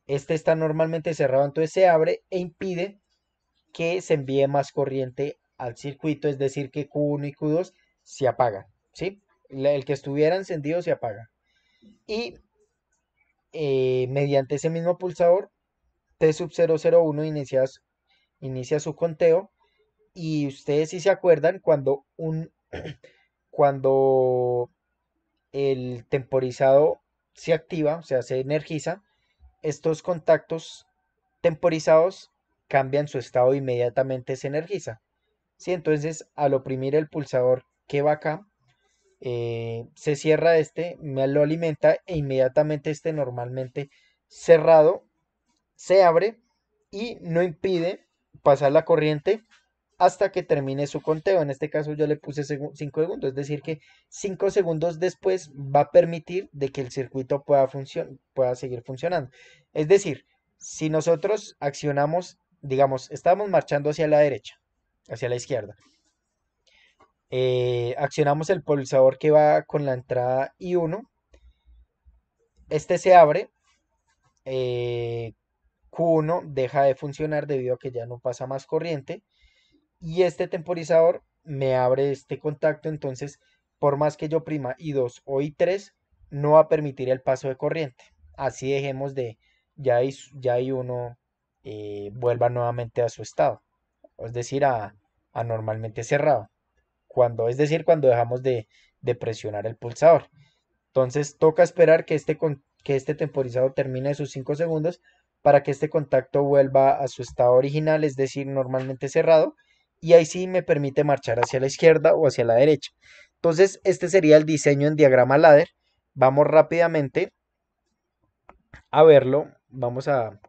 este está normalmente cerrado, entonces se abre e impide que se envíe más corriente al circuito, es decir, que Q1 y Q2 se apagan, ¿sí? El que estuviera encendido se apaga. Y eh, mediante ese mismo pulsador, T sub 001 inicias inicia su conteo. Y ustedes si se acuerdan cuando un <clears throat> cuando el temporizado se activa, o sea, se energiza, estos contactos temporizados cambian su estado e inmediatamente se energiza. ¿Sí? Entonces, al oprimir el pulsador que va acá, eh, se cierra este, me lo alimenta e inmediatamente este normalmente cerrado se abre y no impide pasar la corriente hasta que termine su conteo. En este caso yo le puse 5 segundos, es decir que 5 segundos después va a permitir de que el circuito pueda, pueda seguir funcionando. Es decir, si nosotros accionamos, digamos, estamos marchando hacia la derecha, hacia la izquierda, eh, accionamos el pulsador que va con la entrada I1, este se abre, eh, Q1 deja de funcionar debido a que ya no pasa más corriente y este temporizador me abre este contacto, entonces por más que yo prima I2 o I3 no va a permitir el paso de corriente. Así dejemos de ya I, ya 1 eh, vuelva nuevamente a su estado, es decir, a, normalmente cerrado. Cuando, es decir, cuando dejamos de, presionar el pulsador. Entonces toca esperar que este, que este temporizador termine sus 5 segundos para que este contacto vuelva a su estado original, es decir, normalmente cerrado, y ahí sí me permite marchar hacia la izquierda o hacia la derecha. Entonces, este sería el diseño en diagrama ladder. Vamos rápidamente a verlo. Vamos a,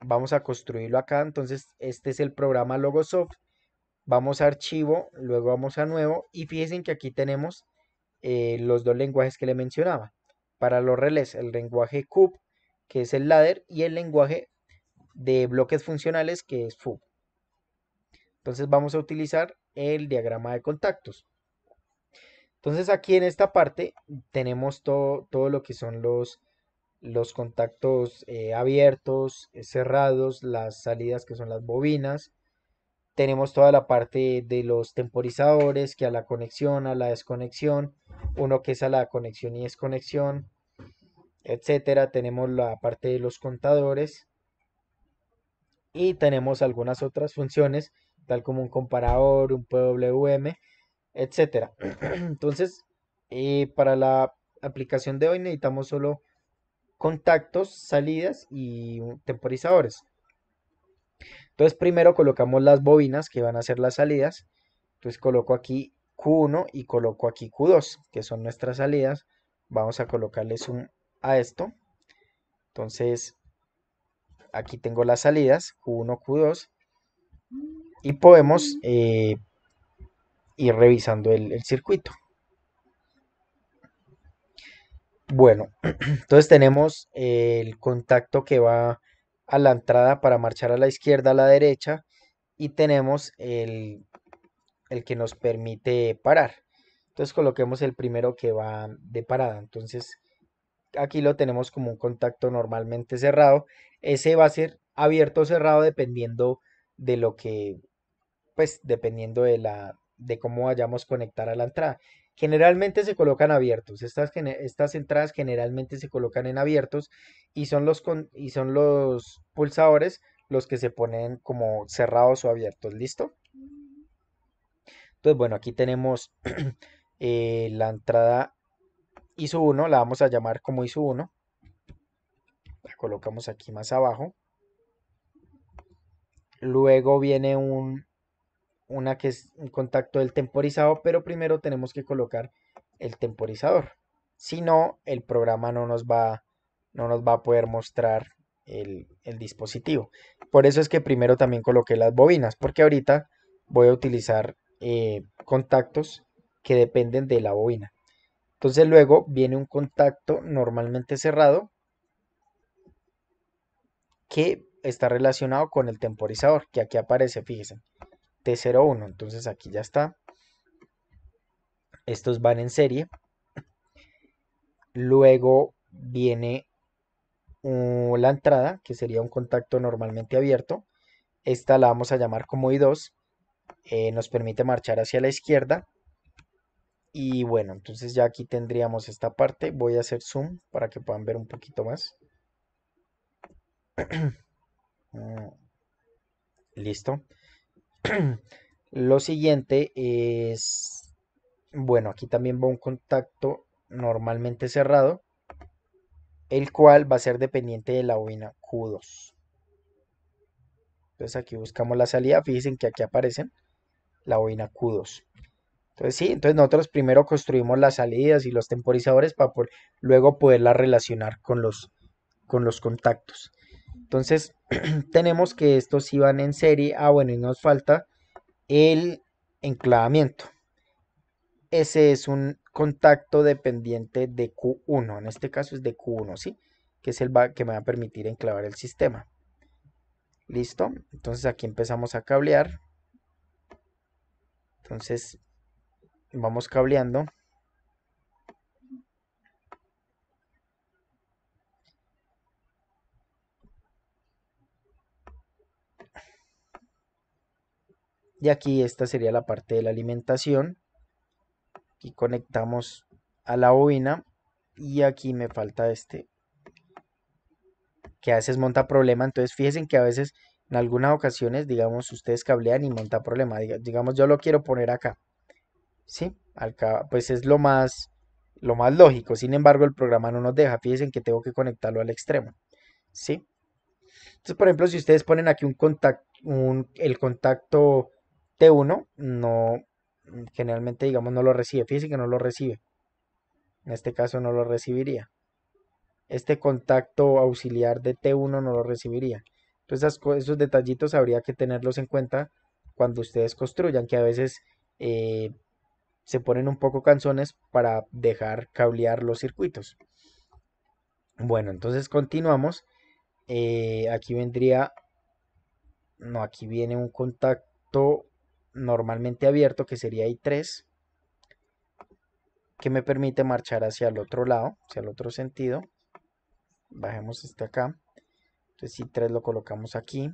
vamos a construirlo acá. Entonces, este es el programa Logosoft. Vamos a archivo, luego vamos a nuevo y fíjense que aquí tenemos eh, los dos lenguajes que le mencionaba. Para los relés, el lenguaje CUP que es el ladder, y el lenguaje de bloques funcionales, que es FUB. Entonces vamos a utilizar el diagrama de contactos. Entonces aquí en esta parte tenemos todo, todo lo que son los, los contactos eh, abiertos, eh, cerrados, las salidas que son las bobinas. Tenemos toda la parte de los temporizadores, que a la conexión, a la desconexión, uno que es a la conexión y desconexión, etcétera. Tenemos la parte de los contadores y tenemos algunas otras funciones, tal como un comparador, un PWM, etcétera. <clears throat> Entonces, eh, para la aplicación de hoy necesitamos solo contactos, salidas y temporizadores. Entonces, primero colocamos las bobinas que van a ser las salidas. Entonces, coloco aquí Q1 y coloco aquí Q2, que son nuestras salidas. Vamos a colocarles un a esto. Entonces, aquí tengo las salidas, Q1, Q2. Y podemos eh, ir revisando el, circuito. Bueno, <clears throat> entonces tenemos eh, el contacto que va a la entrada para marchar a la izquierda, a la derecha. Y tenemos el, el que nos permite parar. Entonces coloquemos el primero que va de parada. Entonces aquí lo tenemos como un contacto normalmente cerrado. Ese va a ser abierto o cerrado dependiendo de lo que, pues dependiendo de, la, de cómo vayamos a conectar a la entrada. Generalmente se colocan abiertos, estas, estas entradas generalmente se colocan en abiertos y son, los con, y son los pulsadores los que se ponen como cerrados o abiertos, ¿listo? Mm. Entonces, bueno, aquí tenemos <clears throat> eh, la entrada ISO 1, la vamos a llamar como isu 1. La colocamos aquí más abajo. Luego viene un, una que es un contacto del temporizado, pero primero tenemos que colocar el temporizador. Si no, el programa no nos va, no nos va a poder mostrar el, dispositivo. Por eso es que primero también coloqué las bobinas, porque ahorita voy a utilizar eh, contactos que dependen de la bobina. Entonces luego viene un contacto normalmente cerrado que está relacionado con el temporizador, que aquí aparece, fíjense, T01, entonces aquí ya está. Estos van en serie. Luego viene la entrada, que sería un contacto normalmente abierto. Esta la vamos a llamar como I2. Eh, nos permite marchar hacia la izquierda y bueno, entonces ya aquí tendríamos esta parte. Voy a hacer zoom para que puedan ver un poquito más. <clears throat> Mm, listo. <clears throat> Lo siguiente es, bueno, aquí también va un contacto normalmente cerrado, el cual va a ser dependiente de la bobina Q2. Entonces aquí buscamos la salida, fíjense que aquí aparecen la bobina Q2. Entonces sí, entonces nosotros primero construimos las salidas y los temporizadores para luego poderlas relacionar con los, con los contactos. Entonces <clears throat> tenemos que estos iban en serie. Ah, bueno, y nos falta el enclavamiento. Ese es un contacto dependiente de Q1. En este caso es de Q1, ¿sí? Que es el que me va a permitir enclavar el sistema. Listo. Entonces aquí empezamos a cablear. Entonces Vamos cableando. Y aquí esta sería la parte de la alimentación. y conectamos a la bobina. Y aquí me falta este. Que a veces monta problema. Entonces fíjense que a veces, en algunas ocasiones, digamos, ustedes cablean y monta problema. Digamos, yo lo quiero poner acá. ¿sí? pues es lo más, lo más lógico. Sin embargo, el programa no nos deja. Fíjense que tengo que conectarlo al extremo, ¿sí? Entonces, por ejemplo, si ustedes ponen aquí un el contacto T1, no, generalmente, digamos, no lo recibe. Fíjense que no lo recibe. En este caso no lo recibiría. Este contacto auxiliar de T1 no lo recibiría. Entonces, esos detallitos habría que tenerlos en cuenta cuando ustedes construyan, que a veces eh, se ponen un poco canzones para dejar cablear los circuitos. Bueno, entonces continuamos. Eh, aquí vendría, no, aquí viene un contacto normalmente abierto que sería I3 que me permite marchar hacia el otro lado, hacia el otro sentido. Bajemos este acá. Entonces I3 lo colocamos aquí.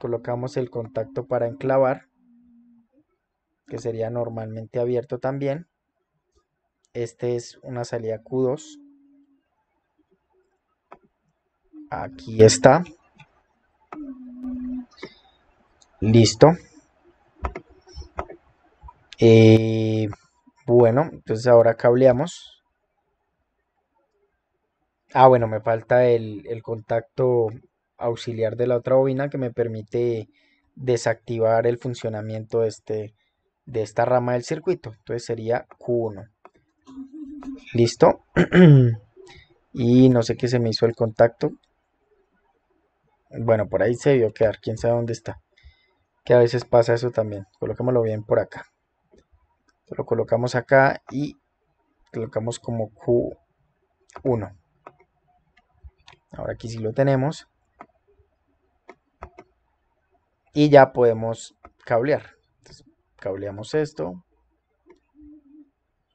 Colocamos el contacto para enclavar que sería normalmente abierto también. Este es una salida Q2. Aquí está. Listo. Eh, bueno, entonces ahora cableamos. Ah, bueno, me falta el, el contacto auxiliar de la otra bobina que me permite desactivar el funcionamiento de este de esta rama del circuito. Entonces sería Q1. Listo. <clears throat> y no sé qué se me hizo el contacto. Bueno, por ahí se vio quedar. Quién sabe dónde está. Que a veces pasa eso también. Colocámoslo bien por acá. Lo colocamos acá y colocamos como Q1. Ahora aquí sí lo tenemos. Y ya podemos cablear. Cableamos esto.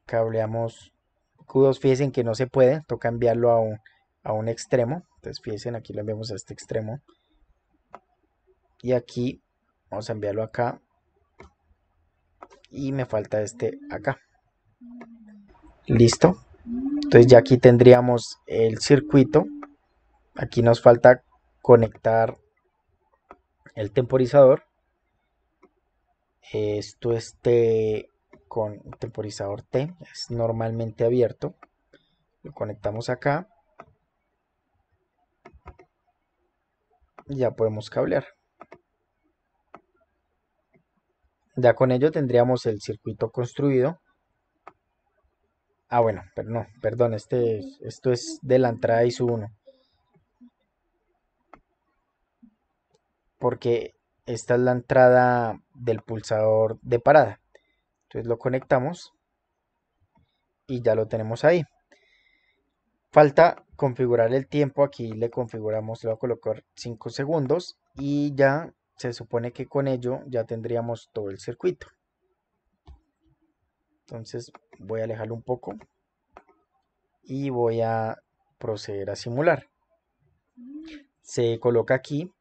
Cableamos Q2. Fíjense que no se puede. Toca enviarlo a a un extremo. Entonces fíjense, aquí lo enviamos a este extremo. Y aquí vamos a enviarlo acá. Y me falta este acá. Listo. Entonces ya aquí tendríamos el circuito. Aquí nos falta conectar el temporizador esto esté con temporizador T, es normalmente abierto. Lo conectamos acá. Ya podemos cablear. Ya con ello tendríamos el circuito construido. Ah, bueno, pero no, perdón, este, esto es de la entrada ISO 1. Porque esta es la entrada del pulsador de parada. Entonces lo conectamos y ya lo tenemos ahí. Falta configurar el tiempo, aquí le configuramos, le voy a colocar 5 segundos y ya se supone que con ello ya tendríamos todo el circuito. Entonces voy a alejarlo un poco y voy a proceder a simular. Se coloca aquí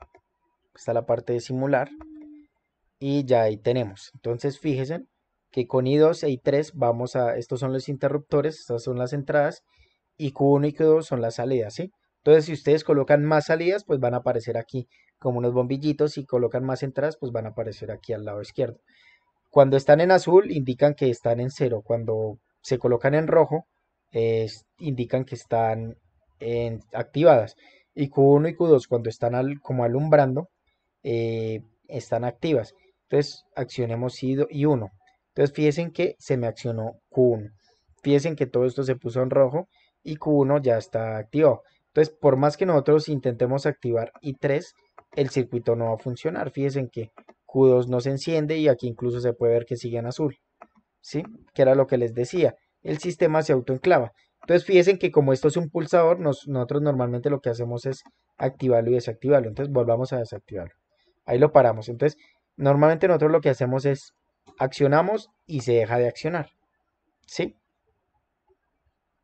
está la parte de simular y ya ahí tenemos. Entonces fíjense que con I2 e I3 vamos a, estos son los interruptores, estas son las entradas y Q1 y Q2 son las salidas, ¿sí? Entonces si ustedes colocan más salidas pues van a aparecer aquí como unos bombillitos, si colocan más entradas pues van a aparecer aquí al lado izquierdo. Cuando están en azul indican que están en cero, cuando se colocan en rojo indican que están en, activadas y Q1 y Q2 cuando están como alumbrando eh, están activas. Entonces, accionemos y 1. Entonces, fíjense que se me accionó Q1. Fíjense que todo esto se puso en rojo y Q1 ya está activado. Entonces, por más que nosotros intentemos activar I3, el circuito no va a funcionar. Fíjense que Q2 no se enciende y aquí incluso se puede ver que sigue en azul. ¿Sí? Que era lo que les decía. El sistema se autoenclava. Entonces fíjense que como esto es un pulsador, nosotros normalmente lo que hacemos es activarlo y desactivarlo. Entonces volvamos a desactivarlo ahí lo paramos. Entonces, normalmente nosotros lo que hacemos es accionamos y se deja de accionar. ¿Sí?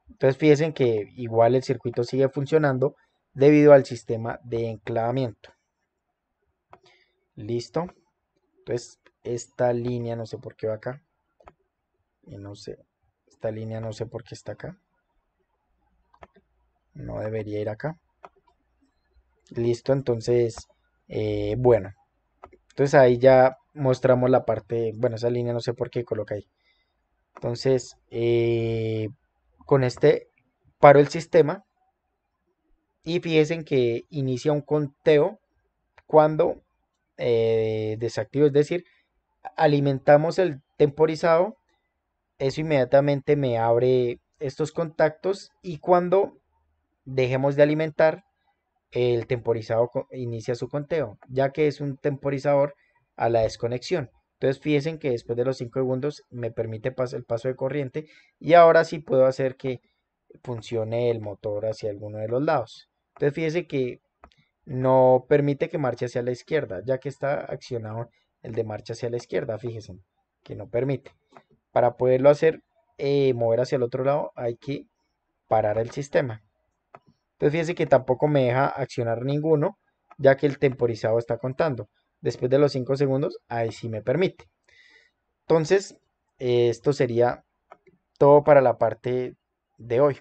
Entonces fíjense que igual el circuito sigue funcionando debido al sistema de enclavamiento. Listo. Entonces esta línea no sé por qué va acá. Y no sé. Esta línea no sé por qué está acá. No debería ir acá. Listo, entonces eh, bueno, entonces ahí ya mostramos la parte, bueno, esa línea no sé por qué coloca ahí. Entonces, eh, con este paro el sistema y fíjense que inicia un conteo cuando eh, desactivo, es decir, alimentamos el temporizado, eso inmediatamente me abre estos contactos y cuando dejemos de alimentar, el temporizador inicia su conteo, ya que es un temporizador a la desconexión. Entonces fíjense que después de los 5 segundos me permite el paso de corriente y ahora sí puedo hacer que funcione el motor hacia alguno de los lados. Entonces fíjense que no permite que marche hacia la izquierda, ya que está accionado el de marcha hacia la izquierda, fíjense que no permite. Para poderlo hacer eh, mover hacia el otro lado hay que parar el sistema. Entonces fíjense que tampoco me deja accionar ninguno, ya que el temporizado está contando. Después de los 5 segundos, ahí sí me permite. Entonces, esto sería todo para la parte de hoy.